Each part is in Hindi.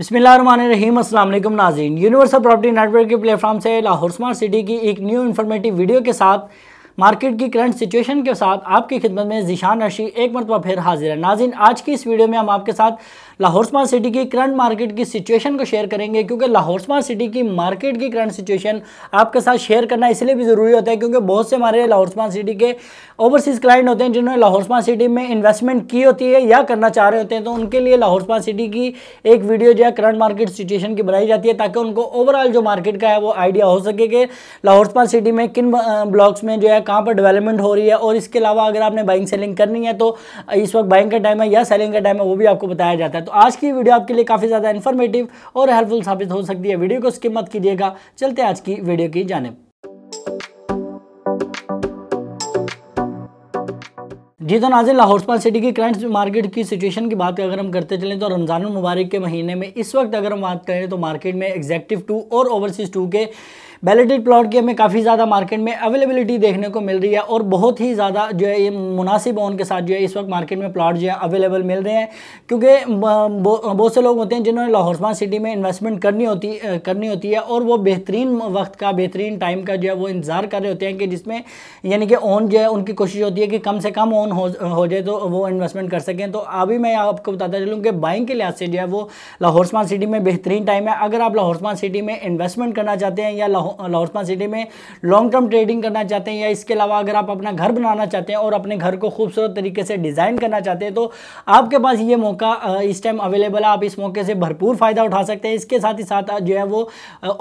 बिस्मिल्लाम अल्लाम नाजीन यूनिवर्सल प्रॉपर्टी नेटवर्क के प्लेटफॉर्म से लाहौर स्मार्ट सिटी की एक न्यू इन्फॉर्मेटिव वीडियो के साथ मार्केट की करंट सिचुएशन के साथ आपकी खिदमत में जिशान रशी एक मरतबा फिर हाजिर है नाजिन आज की इस वीडियो में हम आपके साथ लाहौर स्मार्ट सिटी की करंट मार्केट की सिचुएशन को शेयर करेंगे क्योंकि लाहौर स्मार्ट सिटी की मार्केट की करंट सिचुएशन आपके साथ शेयर करना इसलिए भी ज़रूरी होता है क्योंकि बहुत से हमारे लाहौर स्मार्ट सिटी के ओवरसीज़ क्लाइंट होते हैं जिन्होंने लाहौर स्मार्ट सिटी में इन्वेस्टमेंट की होती है या करना चाह रहे होते हैं तो उनके लिए लाहौर स्मार्ट सिटी की एक वीडियो जो है करंट मार्केट सिचुएशन की बनाई जाती है ताकि उनको ओवरऑल जो मार्केट का है वो आइडिया हो सके कि लाहौर स्मार्ट सिटी में किन ब्लॉक्स में जो है कहाँ पर डेवलपमेंट हो रही है और इसके अलावा अगर आपने बाइंग सेलिंग करनी है तो इस वक्त बाइंग का टाइम है या सेलिंग का टाइम है वो भी आपको बताया जाता है तो आज की वीडियो आपके लिए काफ़ी ज़्यादा इन्फॉर्मेटिव और हेल्पफुल साबित हो सकती है वीडियो को उसकी मत कीजिएगा चलते आज की वीडियो की जानब जी तो नाजिल लाहौर स्पाल सिटी की करंट मार्केट की सिचुएशन की बात अगर हम करते चलें तो रमज़ान मुबारक के महीने में इस वक्त अगर हम बात करें तो मार्केट में एग्जैक्टिव टू और ओवरसीज़ टू के बैलेटेड प्लॉट की हमें काफ़ी ज़्यादा मार्केट में अवेलेबिलिटी देखने को मिल रही है और बहुत ही ज़्यादा जो है ये मुनासिब ओन के साथ जो है इस वक्त मार्केट में प्लॉट जो है अवेलेबल मिल रहे हैं क्योंकि बहुत से लोग होते हैं जिन्होंने लाहौर स्मार्ट सिटी में इन्वेस्टमेंट करनी होती करनी होती है और वो बेहतरीन वक्त का बेहतरीन टाइम का जो है वो इंतज़ार कर रहे होते हैं कि जिसमें यानी कि ओन जो है उनकी कोशिश होती है कि कम से कम ओन हो, जाए तो वो इन्वेस्टमेंट कर सकें तो अभी मैं आपको बताता चलूँ कि बाइंग के लिहाज से जो है वो लाहौर स्मार्ट सिटी में बेहतरीन टाइम है अगर आप लाहौर स्मार्ट सिटी में इन्वेस्टमेंट करना चाहते हैं या लाहौर लाहौरपा सिटी में लॉन्ग टर्म ट्रेडिंग करना चाहते हैं या इसके अलावा अगर आप अपना घर बनाना चाहते हैं और अपने घर को खूबसूरत तरीके से डिज़ाइन करना चाहते हैं तो आपके पास ये मौका इस टाइम अवेलेबल है आप इस मौके से भरपूर फ़ायदा उठा सकते हैं इसके साथ ही साथ जो है वो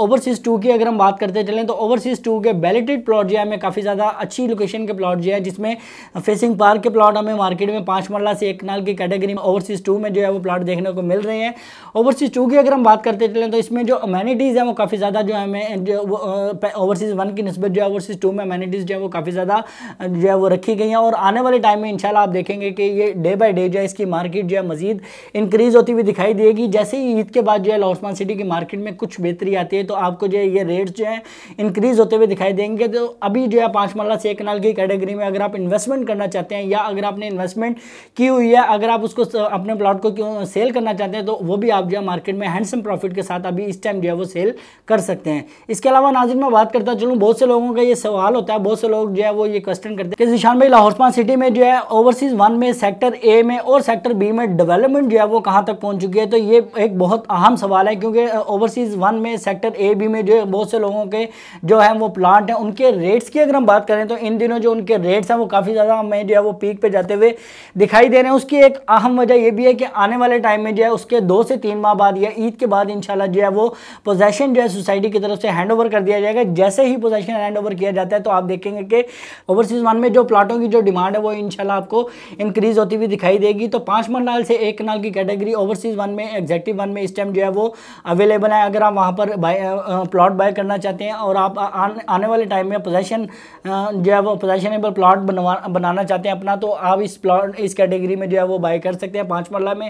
ओवरसीज़ टू की अगर हम बात करते चलें तो ओवरसीज़ टू के बेलेटेड प्लॉट जो है हमें काफ़ी ज़्यादा अच्छी लोकेशन के प्लॉट जो है जिसमें फेसिंग पार्क के प्लॉट हमें मार्केट में पाँच मरला से एक नाल की कैटेगरी में ओवरसीज़ टू में जो है वो प्लॉट देखने को मिल रहे हैं ओवरसीज़ टू की अगर हम बात करते चलें तो इसमें जो अमेनिटीज़ हैं वो काफ़ी ज़्यादा जो हमें जो ओवरसीज़ वन की नस्बत जो है ओवरसीज़ टू में अमेनिटीज़ जो है वो काफ़ी ज़्यादा जो है वो रखी गई हैं और आने वाले टाइम में इंशाल्लाह आप देखेंगे कि ये डे बाई डे जो है इसकी मार्केट जो है मजीद इंक्रीज़ होती हुई दिखाई देगी जैसे ही ईद के बाद जो है लाहौसमान सिटी की मार्केट में कुछ बेहतरी आती है तो आपको जो है ये रेट्स जो है इंक्रीज़ होते हुए दिखाई देंगे तो अभी जो है पाँच मरला से एक कनाल की कैटेगरी में अगर आप इन्वेस्टमेंट करना चाहते हैं या अगर आपने इन्वेस्टमेंट की हुई है अगर आप उसको अपने प्लाट को क्यों सेल करना चाहते हैं तो वो भी आप जो है मार्केट में हैंडसम प्रॉफिट के साथ अभी इस टाइम जो है वो सेल कर सकते हैं इसके अलावा अलावा नाजिम मैं बात करता चलूँ बहुत से लोगों का ये सवाल होता है बहुत से लोग जो है वो ये क्वेश्चन करते हैं कि जिशान भाई लाहौरस्पान सिटी में जो है ओवरसीज वन में सेक्टर ए में और सेक्टर बी में डेवलपमेंट जो है वो कहाँ तक पहुँच चुकी है तो ये एक बहुत अहम सवाल है क्योंकि ओवरसीज वन में सेक्टर ए बी में जो है बहुत से लोगों के जो है वो प्लांट हैं उनके रेट्स की अगर हम बात करें तो इन दिनों जो उनके रेट्स हैं वो काफ़ी ज़्यादा हमें जो है वो पीक पर जाते हुए दिखाई दे रहे हैं उसकी एक अहम वजह यह भी है कि आने वाले टाइम में जो है उसके दो से तीन माह बाद या ईद के बाद इन जो है वो पोजेशन जो है सोसाइटी की तरफ से हैंड ओवर कर दिया जाएगा जैसे ही पोजेशन हैंड ओवर किया जाता है तो आप देखेंगे कि ओवरसीज वन में जो प्लाटों की जो डिमांड है वो इनशाला आपको इंक्रीज होती हुई दिखाई देगी तो पांच मरनाल से एक नाल की कैटेगरी ओवरसीज वन में एग्जैक्टिव वन में इस टाइम जो है वो अवेलेबल है अगर आप वहाँ पर प्लॉट बाय करना चाहते हैं और आप आने वाले टाइम में पोजेशन जो है वो पोजेशनेबल प्लॉट बनाना चाहते हैं अपना तो आप इस प्लॉट इस कैटेगरी में जो है वो बाय कर सकते हैं पाँच मरला में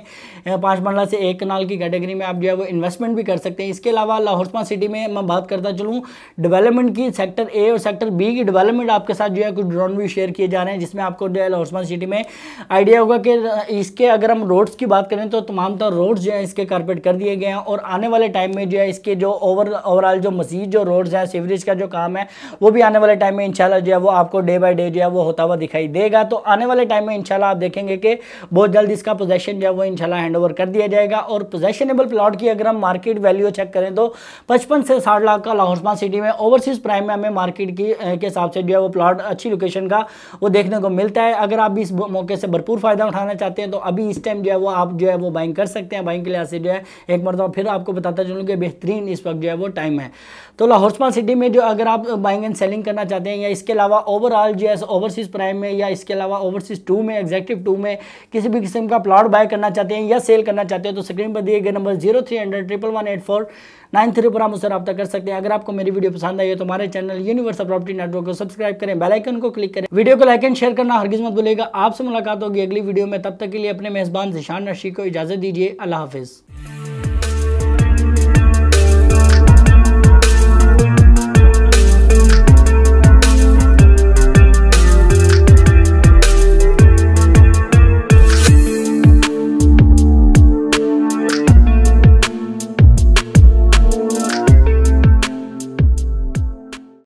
पाँच मरला से एक नाल की कैटेगरी में आप जो है वो इन्वेस्टमेंट भी कर सकते हैं इसके अलावा लाहौरमा सिटी में मैं बात करता चलूँ हूँ डेवलपमेंट की सेक्टर ए और सेक्टर बी की डेवलपमेंट आपके साथ जो है कुछ ड्रोन भी शेयर किए जा रहे हैं जिसमें आपको जो है लाहौरसमान सिटी में आइडिया होगा कि इसके अगर हम रोड्स की बात करें तो तमाम तरह रोड्स जो है इसके कारपेट कर दिए गए हैं और आने वाले टाइम में जो है इसके जो ओवर ओवरऑल जो मजीद जो रोड्स हैं सीवरेज का जो काम है वो भी आने वाले टाइम में इंशाल्लाह जो है वो आपको डे बाय डे जो है वो होता हुआ दिखाई देगा तो आने वाले टाइम में इंशाल्लाह आप देखेंगे कि बहुत जल्द इसका पोजेशन जो है वो इंशाल्लाह हैंड ओवर कर दिया जाएगा और पोजेशनेबल प्लाट की अगर हम मार्केट वैल्यू चेक करें तो पचपन से साठ लाख का लाहौर आसपास सिटी में ओवरसीज प्राइम में हमें मार्केट की के हिसाब से जो है वो प्लॉट अच्छी लोकेशन का वो देखने को मिलता है अगर आप भी इस मौके से भरपूर फ़ायदा उठाना चाहते हैं तो अभी इस टाइम जो है वो आप जो है वो बाइंग कर सकते हैं बाइंग के लिहाज से जो है एक मरतबा तो फिर आपको बताता चलूँ कि बेहतरीन इस वक्त जो है वो टाइम है तो स्मार्ट सिटी में जो अगर आप बाइंग एंड सेलिंग करना चाहते हैं या इसके अलावा ओवरऑल जो है ओवरसीज़ प्राइम में या इसके अलावा ओवरसीज़ टू में एग्जेक्टिव टू में किसी भी किस्म का प्लॉट बाय करना चाहते हैं या सेल करना चाहते हैं तो स्क्रीन पर दिए गए number zero three hundred triple one eight four nine three पर आप मुझसे रब्ता कर सकते हैं अगर आपको मेरी वीडियो पसंद आई है तो हमारे चैनल यूनिवर्सल प्रॉपर्टी नेटवर्क को सब्सक्राइब करें बेलाइकन को क्लिक करें वीडियो को लाइक एंड शेयर करना हर मत भूलेगा आपसे मुलाकात होगी अगली वीडियो में तब तक के लिए अपने मेजबान जिशान नशी को इजाजत दीजिए अल्लाह हाफिज़